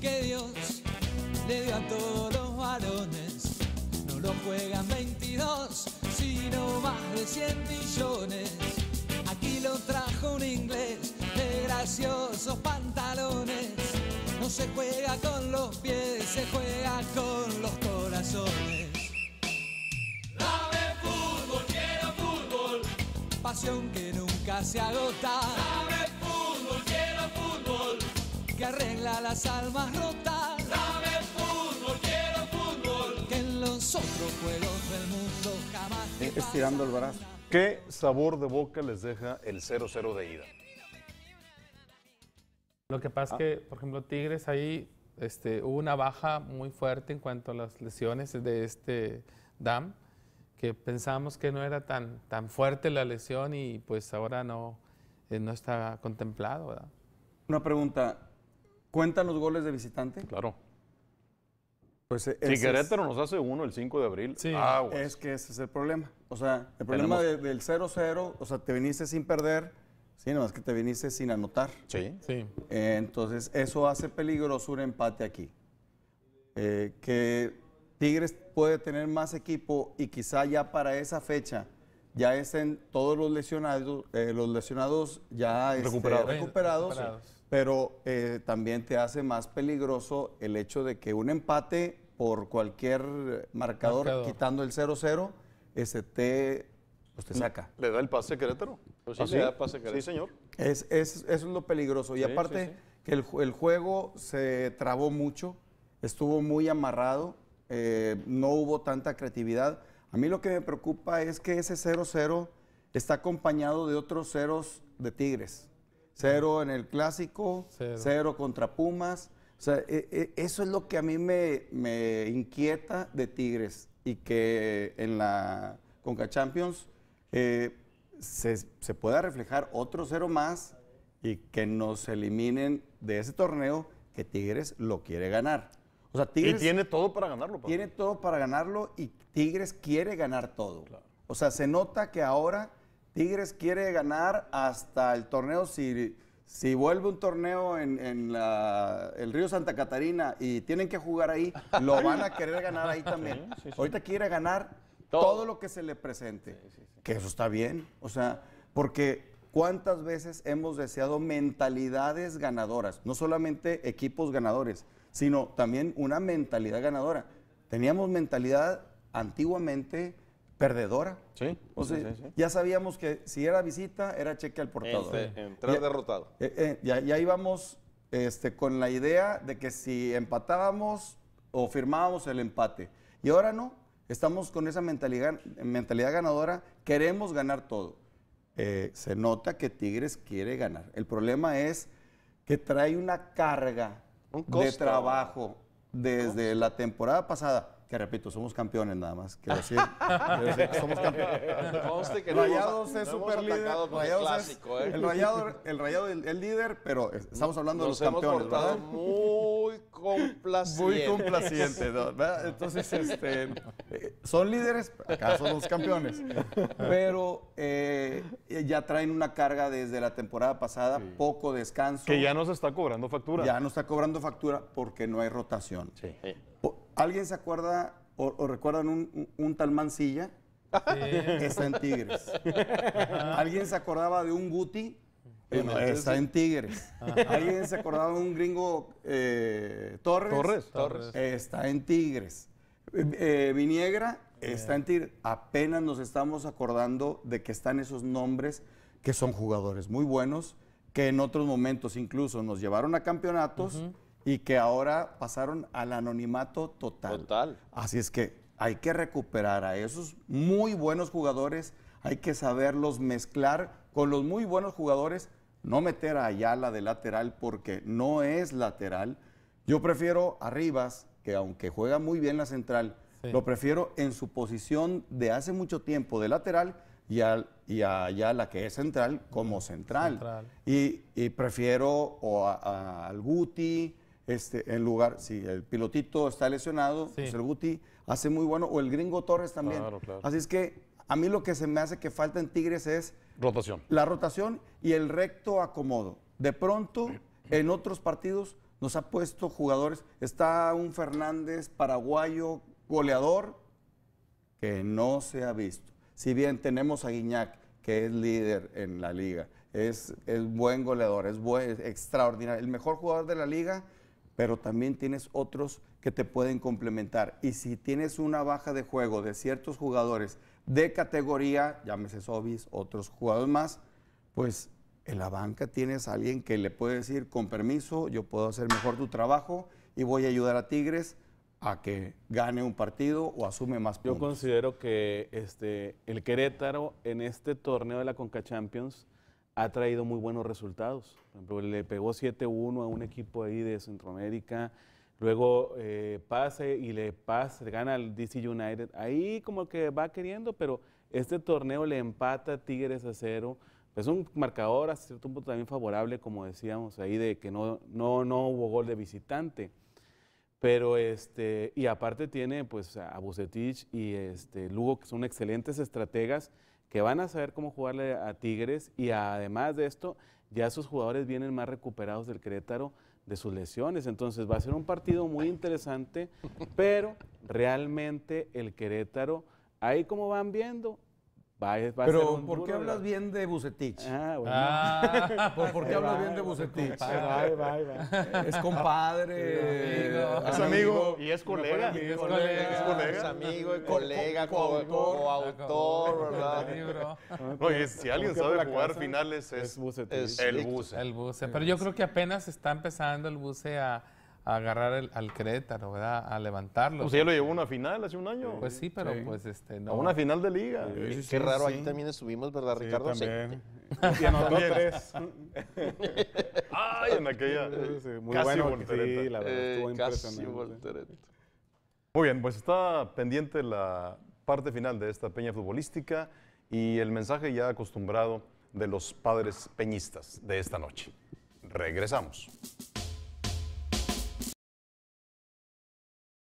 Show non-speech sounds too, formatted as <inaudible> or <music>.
que Dios le dio a todos los varones. No lo juegan 22, sino más de 100 millones. Aquí lo trajo un inglés de graciosos pantalones. No se juega con los pies, se juega con los corazones. Dame fútbol, quiero fútbol. Pasión que nunca se agota que arregla las almas rotas. Dame fútbol, quiero fútbol. Que en los otros juegos del mundo jamás. Eh, estirando el brazo. ¿Qué sabor de boca les deja el 0-0 de ida? Lo que pasa es ah. que, por ejemplo, Tigres ahí este, hubo una baja muy fuerte en cuanto a las lesiones de este DAM, que pensábamos que no era tan, tan fuerte la lesión y pues ahora no, eh, no está contemplado. ¿verdad? Una pregunta, ¿Cuentan los goles de visitante? Claro. Pues si Querétaro nos hace uno el 5 de abril, sí. Es que ese es el problema. O sea, el problema del 0-0, o sea, te viniste sin perder, sí, nada más que te viniste sin anotar. Sí. sí. entonces, eso hace peligroso un empate aquí. Eh, que Tigres puede tener más equipo y quizá ya para esa fecha ya estén todos los lesionados, eh, los lesionados ya este, recuperados pero eh, también te hace más peligroso el hecho de que un empate por cualquier marcador, quitando el 0-0, ese pues, te, saca. ¿Le da el pase Querétaro? sí, señor. Es, eso es lo peligroso. Y aparte que el, juego se trabó mucho, estuvo muy amarrado, eh, no hubo tanta creatividad. A mí lo que me preocupa es que ese 0-0 está acompañado de otros ceros de Tigres. Cero en el clásico, cero, contra Pumas. O sea, e, e, eso es lo que a mí me, inquieta de Tigres y que en la Conca Champions eh, se, se pueda reflejar otro cero más y que nos eliminen de ese torneo que Tigres lo quiere ganar. O sea, Tigres y tiene todo para ganarlo. Tiene todo para ganarlo y Tigres quiere ganar todo. O sea, se nota que ahora Tigres quiere ganar hasta el torneo. Si, si vuelve un torneo en, el Río Santa Catarina y tienen que jugar ahí, lo <laughs> van a querer ganar ahí también. Ahorita quiere ganar todo. lo que se le presente. Que eso está bien. O sea, porque cuántas veces hemos deseado mentalidades ganadoras, no solamente equipos ganadores, sino también una mentalidad ganadora. Teníamos mentalidad antiguamente perdedora. Sí. Ya sabíamos que si era visita, era cheque al portador. Este, entrar derrotado. Eh, eh ya, íbamos este, con la idea de que si empatábamos o firmábamos el empate. Y ahora no. Estamos con esa mentalidad, mentalidad ganadora. Queremos ganar todo. Eh, se nota que Tigres quiere ganar. El problema es que trae una carga de trabajo desde la temporada pasada que repito, somos campeones nada más. Quiero decir, <laughs> somos campeones. que es súper super líder. clásico, ¿eh? El Rayado, el Rayado el, líder, pero estamos hablando de los campeones, ¿verdad? Muy <laughs> complaciente. Muy complaciente, ¿verdad? Entonces, este, eh, son líderes, acá son los campeones. Pero eh, ya traen una carga desde la temporada pasada, poco descanso. Que ya no se está cobrando factura. Ya no está cobrando factura porque no hay rotación. Sí. ¿Alguien se acuerda o, recuerdan un, tal Mancilla? Está en Tigres. ¿Alguien se acordaba de un Guti? está en Tigres. ¿Alguien se acordaba de un gringo eh, Torres? Torres. Torres. Está en Tigres. Viniegra eh, eh, está en Tigres. Apenas nos estamos acordando de que están esos nombres que son jugadores muy buenos, que en otros momentos incluso nos llevaron a campeonatos y que ahora pasaron al anonimato total. Total. Así es que hay que recuperar a esos muy buenos jugadores, hay que saberlos mezclar con los muy buenos jugadores, no meter a la de lateral porque no es lateral. Yo prefiero a Rivas, que aunque juega muy bien la central, lo prefiero en su posición de hace mucho tiempo de lateral y a, y que es central, como central. Y, prefiero al Guti, este, en lugar, si el pilotito está lesionado, pues el Guti hace muy bueno, o el gringo Torres también. Así es que a mí lo que se me hace que falta en Tigres es... Rotación. La rotación y el recto acomodo. De pronto, en otros partidos nos ha puesto jugadores, está un Fernández paraguayo goleador que no se ha visto. Si bien tenemos a Guiñac, que es líder en la liga, es, es buen goleador, es, buen, es extraordinario, el mejor jugador de la liga, pero también tienes otros que te pueden complementar. Y si tienes una baja de juego de ciertos jugadores de categoría, llámese Sobis, otros jugadores más, pues en la banca tienes a alguien que le puede decir, con permiso, yo puedo hacer mejor tu trabajo y voy a ayudar a Tigres a que gane un partido o asume más puntos. Yo considero que este, el Querétaro en este torneo de la Conca Champions ha traído muy buenos resultados. le pegó 7-1 a un equipo ahí de Centroamérica. Luego eh, pase y le pase, gana al DC United. Ahí como que va queriendo, pero este torneo le empata Tigres a cero. Es un marcador a cierto punto también favorable, como decíamos ahí, de que no, no, no hubo gol de visitante. Pero este, y aparte tiene pues a Bucetich y este Lugo, que son excelentes estrategas que van a saber cómo jugarle a Tigres y además de esto, ya sus jugadores vienen más recuperados del Querétaro de sus lesiones. Entonces va a ser un partido muy interesante, pero realmente el Querétaro, ahí como van viendo, pero, ah, ah. ¿por qué hablas bien de Bucetich? Ah, ¿Por, qué hablas bien de Bucetich? Es compadre. Es amigo. Es amigo. Y es colega. Ah, es colega. Es, colega. es amigo, es colega, coautor, ¿verdad? No, si alguien sabe jugar finales es, Bucetich. el Buce. El Buce. Pero yo creo que apenas está empezando el Buce a agarrar el, al Querétaro, ¿verdad? A levantarlo. Pues ya lo llevó a una final hace un año. Pues sí, pero pues este no. A una final de liga. Qué raro, ahí también estuvimos, ¿verdad, Ricardo? También. <laughs> Y anotó <laughs> Ay, en aquella. muy casi bueno, Sí, la verdad, estuvo eh, impresionante. Muy bien, pues está pendiente la parte final de esta peña futbolística y el mensaje ya acostumbrado de los padres peñistas de esta noche. Regresamos.